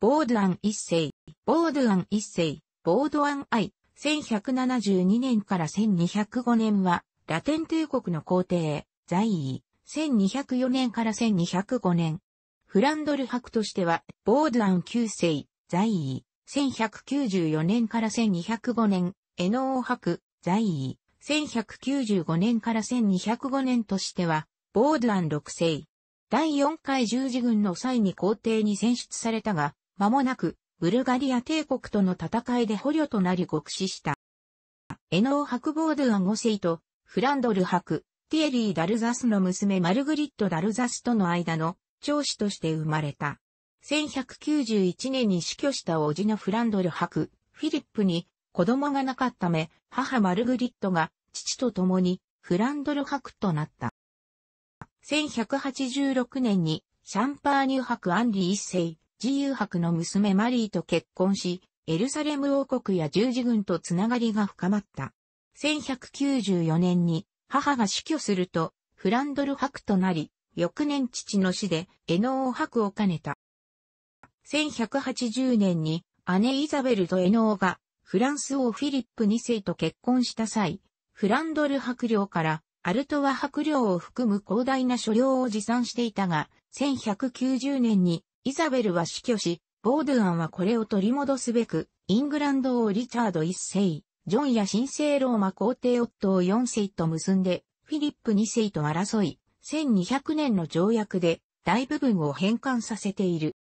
ボードアン一世、ボードアン一世、ボードアン愛、1172年から1205年は、ラテン帝国の皇帝、在位、1204年から1205年。フランドル博としては、ボードアン9世、在位、1194年から1205年、エノー博、在位、1195年から1205年としては、ボードアン6世。第4回十字軍の際に皇帝に選出されたが、間もなく、ブルガリア帝国との戦いで捕虜となり獄死した。エノーハクボードゥア・ゴセイと、フランドルハク、ティエリー・ダルザスの娘マルグリット・ダルザスとの間の長子として生まれた。1191年に死去した叔父のフランドルハク、フィリップに子供がなかったため、母マルグリットが父と共にフランドルハクとなった。1186年にシャンパーニュハク・アンリー一世、自由博の娘マリーと結婚し、エルサレム王国や十字軍とつながりが深まった。1194年に母が死去すると、フランドル博となり、翌年父の死で、エノを博を兼ねた。1180年に姉イザベルとエノーがフランス王フィリップ2世と結婚した際、フランドル博領からアルトワ白領を含む広大な所領を持参していたが、1190年にイザベルは死去し、ボードゥアンはこれを取り戻すべく、イングランド王リチャード一世、ジョンや神聖ローマ皇帝夫を四4世と結んで、フィリップ2世と争い、1200年の条約で大部分を返還させている。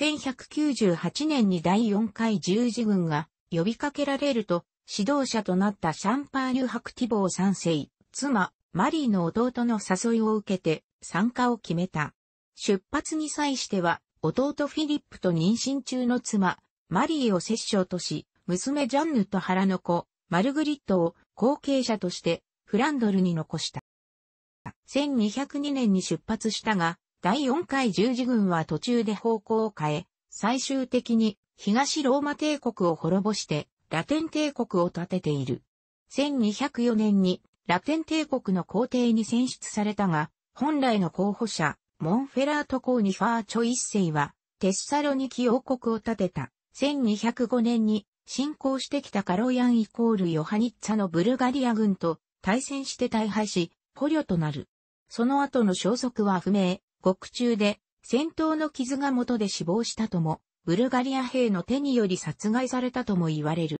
1198年に第4回十字軍が呼びかけられると、指導者となったシャンパーニュ・ハクティボー3世、妻、マリーの弟の誘いを受けて参加を決めた。出発に際しては、弟フィリップと妊娠中の妻、マリーを摂政とし、娘ジャンヌと腹の子、マルグリットを後継者としてフランドルに残した。1202年に出発したが、第4回十字軍は途中で方向を変え、最終的に東ローマ帝国を滅ぼしてラテン帝国を建てている。1204年にラテン帝国の皇帝に選出されたが、本来の候補者、モンフェラート公にファーチョ一世は、テッサロニキ王国を建てた。1205年に侵攻してきたカロヤンイコールヨハニッツァのブルガリア軍と対戦して大敗し、捕虜となる。その後の消息は不明、獄中で戦闘の傷が元で死亡したとも、ブルガリア兵の手により殺害されたとも言われる。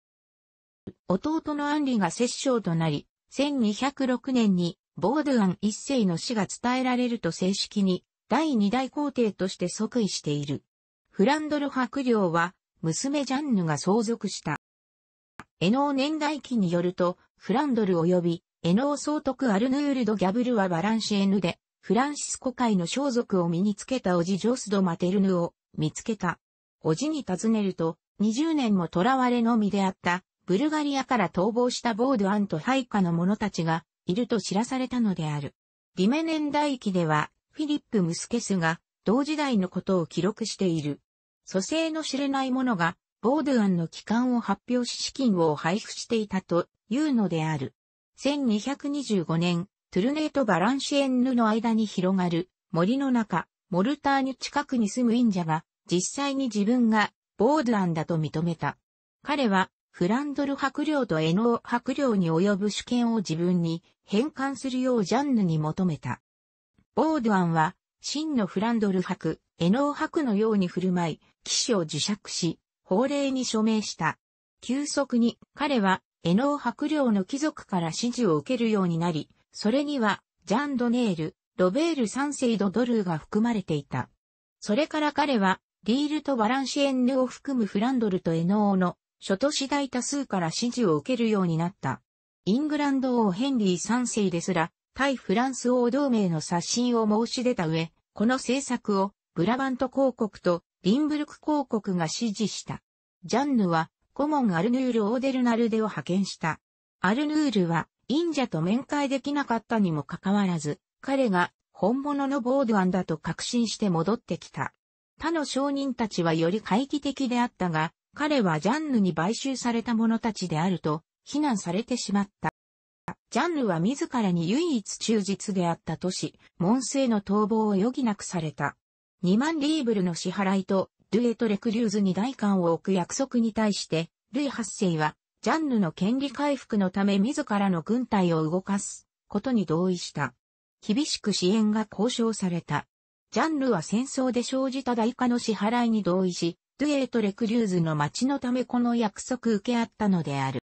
弟のアンリが摂政となり、1206年にボードゥアン一世の死が伝えられると正式に第二代皇帝として即位している。フランドル伯領は娘ジャンヌが相続した。エノー年代記によると、フランドル及びエノー総督アルヌールド・ギャブルはバランシエヌで、フランシスコ会の装束を身につけたおじジョスド・マテルヌを見つけた。おじに尋ねると、20年も囚われのみであったブルガリアから逃亡したボードアンと配下の者たちがいると知らされたのである。ディメネン大記では、フィリップ・ムスケスが同時代のことを記録している。蘇生の知れない者が、ボードアンの帰還を発表し資金を配布していたというのである。1225年、トゥルネーとバランシエンヌの間に広がる森の中、モルターニュ近くに住む忍者が実際に自分がボードアンだと認めた。彼はフランドル伯領とエノー伯領に及ぶ主権を自分に返還するようジャンヌに求めた。ボードアンは、真のフランドル伯、エノー伯のように振る舞い、騎士を自釈し、法令に署名した。急速に彼は、エノー伯領の貴族から支持を受けるようになり、それには、ジャン・ドネール、ロベールセ世ド・ドルーが含まれていた。それから彼は、リールとバランシエンヌを含むフランドルとエノーの諸都市大多数から支持を受けるようになった。イングランド王ヘンリー3世ですら、対フランス王同盟の刷新を申し出た上、この政策をブラバント公国とリンブルク公国が支持した。ジャンヌは顧問アルヌール・オーデルナルデを派遣した。アルヌールは、忍者と面会できなかったにもかかわらず、彼が本物のボードアンだと確信して戻ってきた。他の商人たちはより懐疑的であったが、彼はジャンヌに買収された者たちであると、非難されてしまった。ジャンヌは自らに唯一忠実であった都市、門政の逃亡を余儀なくされた。2万リーブルの支払いと、ルエトレクリューズに代官を置く約束に対して、ルイ8世は、ジャンヌの権利回復のため自らの軍隊を動かすことに同意した。厳しく支援が交渉された。ジャンヌは戦争で生じた代価の支払いに同意し、ドゥエート・レクリューズの町のためこの約束受け合ったのである。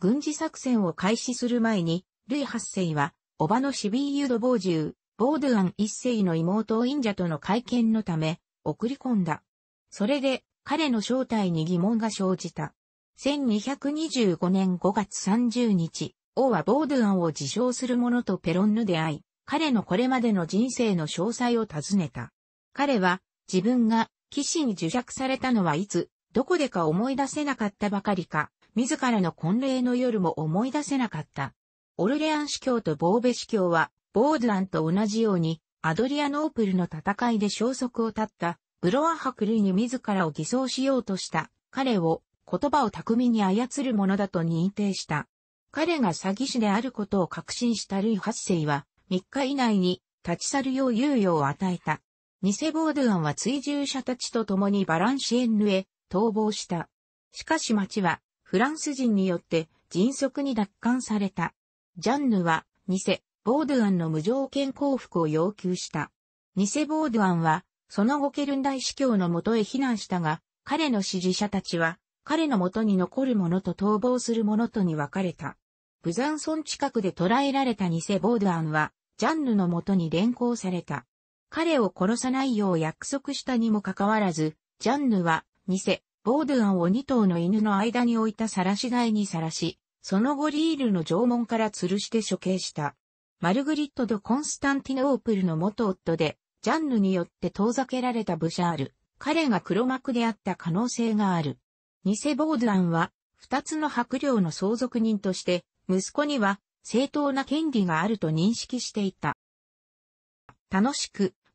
軍事作戦を開始する前に、ルイ8世は、叔母のシビーユド傍獣、ボードゥアン一世の妹インジャとの会見のため、送り込んだ。それで、彼の正体に疑問が生じた。1225年5月30日、王はボードゥアンを自称する者とペロンヌで会い、彼のこれまでの人生の詳細を尋ねた。彼は、自分が騎士に受釈されたのはいつ、どこでか思い出せなかったばかりか、自らの婚礼の夜も思い出せなかった。オルレアン司教とボーベ司教は、ボードランと同じように、アドリアノープルの戦いで消息を絶った、ブロアク類に自らを偽装しようとした、彼を、言葉を巧みに操るものだと認定した。彼が詐欺師であることを確信したルイ8世は、3日以内に立ち去るよう猶予を与えた。偽ボードゥアンは追従者たちと共にバランシエンヌへ逃亡した。しかし町はフランス人によって迅速に奪還された。ジャンヌは偽ボードゥアンの無条件降伏を要求した。偽ボードゥアンはその後ケルン大司教のもとへ避難したが、彼の支持者たちは彼のもとに残る者と逃亡する者とに分かれた。ブザンソン近くで捕らえられた偽ボードゥアンはジャンヌのもとに連行された。彼を殺さないよう約束したにもかかわらず、ジャンヌは、偽、ボードゥアンを2頭の犬の間に置いた晒し台に晒し、その後リールの縄文から吊るして処刑した。マルグリット・ド・コンスタンティノープルの元夫で、ジャンヌによって遠ざけられたブシャール。彼が黒幕であった可能性がある。偽ボードゥアンは、二つの白領の相続人として、息子には正当な権利があると認識していた。楽しく、